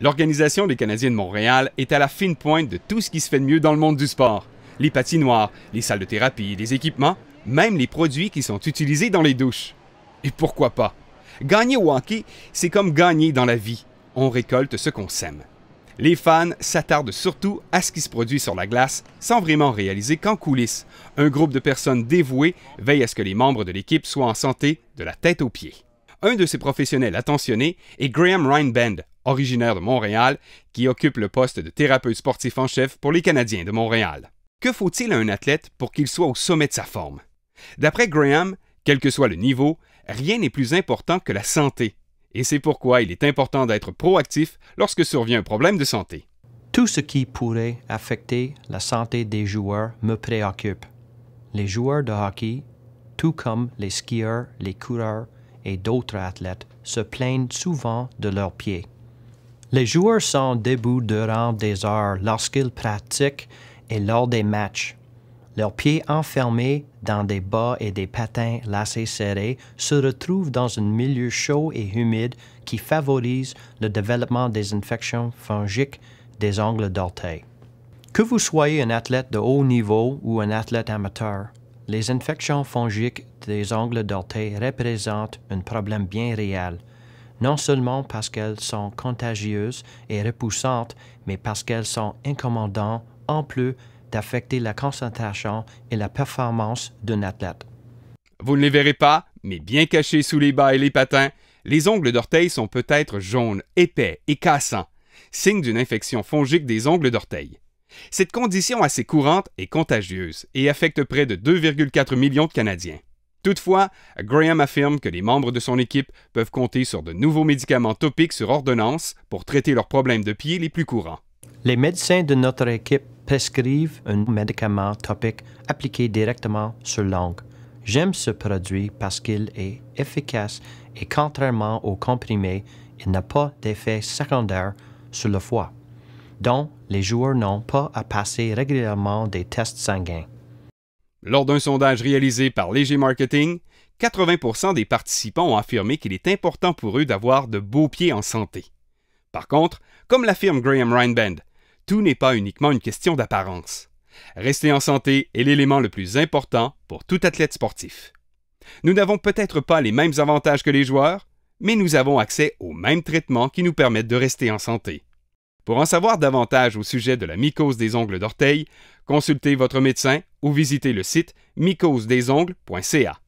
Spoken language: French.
L'Organisation des Canadiens de Montréal est à la fine pointe de tout ce qui se fait de mieux dans le monde du sport. Les patinoires, les salles de thérapie, les équipements, même les produits qui sont utilisés dans les douches. Et pourquoi pas? Gagner au hockey, c'est comme gagner dans la vie. On récolte ce qu'on sème. Les fans s'attardent surtout à ce qui se produit sur la glace, sans vraiment réaliser qu'en coulisses, un groupe de personnes dévouées veille à ce que les membres de l'équipe soient en santé de la tête aux pieds. Un de ces professionnels attentionnés est Graham Rhineband, originaire de Montréal, qui occupe le poste de thérapeute sportif en chef pour les Canadiens de Montréal. Que faut-il à un athlète pour qu'il soit au sommet de sa forme? D'après Graham, quel que soit le niveau, rien n'est plus important que la santé. Et c'est pourquoi il est important d'être proactif lorsque survient un problème de santé. Tout ce qui pourrait affecter la santé des joueurs me préoccupe. Les joueurs de hockey, tout comme les skieurs, les coureurs et d'autres athlètes, se plaignent souvent de leurs pieds. Les joueurs sont debout durant des heures lorsqu'ils pratiquent et lors des matchs. Leurs pieds enfermés dans des bas et des patins lacés serrés se retrouvent dans un milieu chaud et humide qui favorise le développement des infections fongiques des ongles d'orteil. Que vous soyez un athlète de haut niveau ou un athlète amateur, les infections fongiques des ongles d'orteil représentent un problème bien réel non seulement parce qu'elles sont contagieuses et repoussantes, mais parce qu'elles sont incommodantes en plus d'affecter la concentration et la performance d'un athlète. Vous ne les verrez pas, mais bien cachés sous les bas et les patins, les ongles d'orteils sont peut-être jaunes, épais et cassants, signe d'une infection fongique des ongles d'orteil. Cette condition assez courante est contagieuse et affecte près de 2,4 millions de Canadiens. Toutefois, Graham affirme que les membres de son équipe peuvent compter sur de nouveaux médicaments topiques sur ordonnance pour traiter leurs problèmes de pied les plus courants. Les médecins de notre équipe prescrivent un médicament topique appliqué directement sur l'ongle. J'aime ce produit parce qu'il est efficace et contrairement aux comprimés, il n'a pas d'effet secondaire sur le foie. Donc, les joueurs n'ont pas à passer régulièrement des tests sanguins. Lors d'un sondage réalisé par Léger Marketing, 80 des participants ont affirmé qu'il est important pour eux d'avoir de beaux pieds en santé. Par contre, comme l'affirme Graham Reinband, tout n'est pas uniquement une question d'apparence. Rester en santé est l'élément le plus important pour tout athlète sportif. Nous n'avons peut-être pas les mêmes avantages que les joueurs, mais nous avons accès aux mêmes traitements qui nous permettent de rester en santé. Pour en savoir davantage au sujet de la mycose des ongles d'orteil, consultez votre médecin ou visitez le site mycosdesongles.ca.